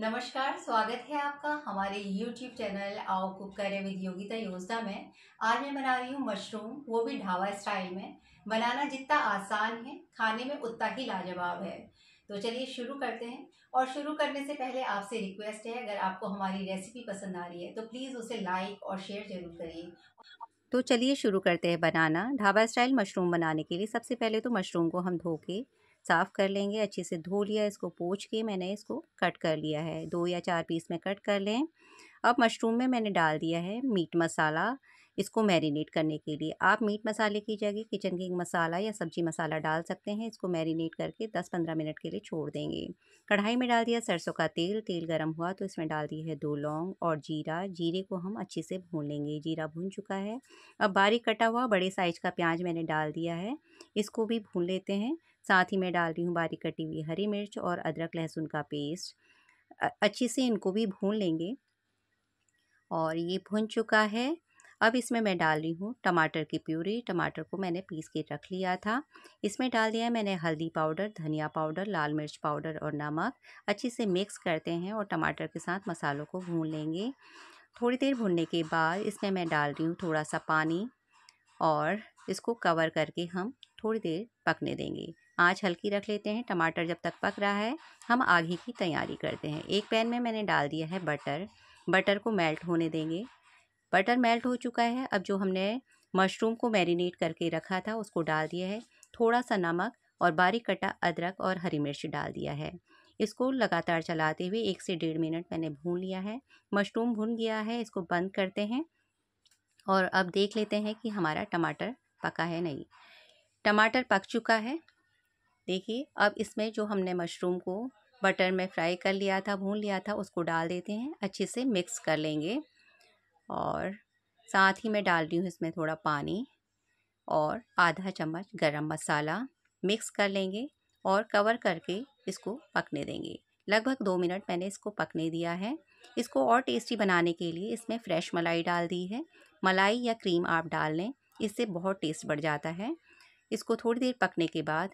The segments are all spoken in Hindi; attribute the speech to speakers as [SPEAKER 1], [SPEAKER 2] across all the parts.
[SPEAKER 1] नमस्कार स्वागत है आपका हमारे YouTube चैनल आओ कुक करे विद योगिता योजना में आज मैं बना रही हूँ मशरूम वो भी ढाबा स्टाइल में बनाना जितना आसान है खाने में उतना ही लाजवाब है तो चलिए शुरू करते हैं और शुरू करने से पहले आपसे रिक्वेस्ट है अगर आपको हमारी रेसिपी पसंद आ रही है तो प्लीज़ उसे लाइक और शेयर जरूर करिए
[SPEAKER 2] तो चलिए शुरू करते हैं बनाना ढाबा स्टाइल मशरूम बनाने के लिए सबसे पहले तो मशरूम को हम धो के साफ़ कर लेंगे अच्छे से धो लिया इसको पोछ के मैंने इसको कट कर लिया है दो या चार पीस में कट कर लें अब मशरूम में मैंने डाल दिया है मीट मसाला इसको मैरिनेट करने के लिए आप मीट मसाले की जगह किचन किंग मसाला या सब्जी मसाला डाल सकते हैं इसको मैरिनेट करके 10-15 मिनट के लिए छोड़ देंगे कढ़ाई में डाल दिया सरसों का तेल तेल गर्म हुआ तो इसमें डाल दी है दो लौंग और जीरा जीरे को हम अच्छे से भून लेंगे जीरा भून चुका है अब बारीक कटा हुआ बड़े साइज का प्याज मैंने डाल दिया है इसको भी भून लेते हैं साथ ही मैं डाल रही हूँ बारीक कटी हुई हरी मिर्च और अदरक लहसुन का पेस्ट अच्छे से इनको भी भून लेंगे और ये भुन चुका है अब इसमें मैं डाल रही हूँ टमाटर की प्यूरी टमाटर को मैंने पीस के रख लिया था इसमें डाल दिया है मैंने हल्दी पाउडर धनिया पाउडर लाल मिर्च पाउडर और नमक अच्छे से मिक्स करते हैं और टमाटर के साथ मसालों को भून लेंगे थोड़ी देर भूनने के बाद इसमें मैं डाल रही हूँ थोड़ा सा पानी और इसको कवर करके हम थोड़ी देर पकने देंगे आँच हल्की रख लेते हैं टमाटर जब तक पक रहा है हम आगे की तैयारी करते हैं एक पैन में मैंने डाल दिया है बटर बटर को मेल्ट होने देंगे बटर मेल्ट हो चुका है अब जो हमने मशरूम को मैरिनेट करके रखा था उसको डाल दिया है थोड़ा सा नमक और बारीक कटा अदरक और हरी मिर्च डाल दिया है इसको लगातार चलाते हुए एक से डेढ़ मिनट मैंने भून लिया है मशरूम भून गया है इसको बंद करते हैं और अब देख लेते हैं कि हमारा टमाटर पका है नहीं टमाटर पक चुका है देखिए अब इसमें जो हमने मशरूम को बटर में फ्राई कर लिया था भून लिया था उसको डाल देते हैं अच्छे से मिक्स कर लेंगे और साथ ही मैं डाल रही हूँ इसमें थोड़ा पानी और आधा चम्मच गरम मसाला मिक्स कर लेंगे और कवर करके इसको पकने देंगे लगभग दो मिनट मैंने इसको पकने दिया है इसको और टेस्टी बनाने के लिए इसमें फ्रेश मलाई डाल दी है मलाई या क्रीम आप डाल लें इससे बहुत टेस्ट बढ़ जाता है इसको थोड़ी देर पकने के बाद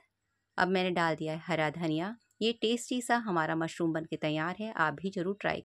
[SPEAKER 2] अब मैंने डाल दिया है हरा धनिया ये टेस्टी सा हमारा मशरूम बन के तैयार है आप भी ज़रूर ट्राई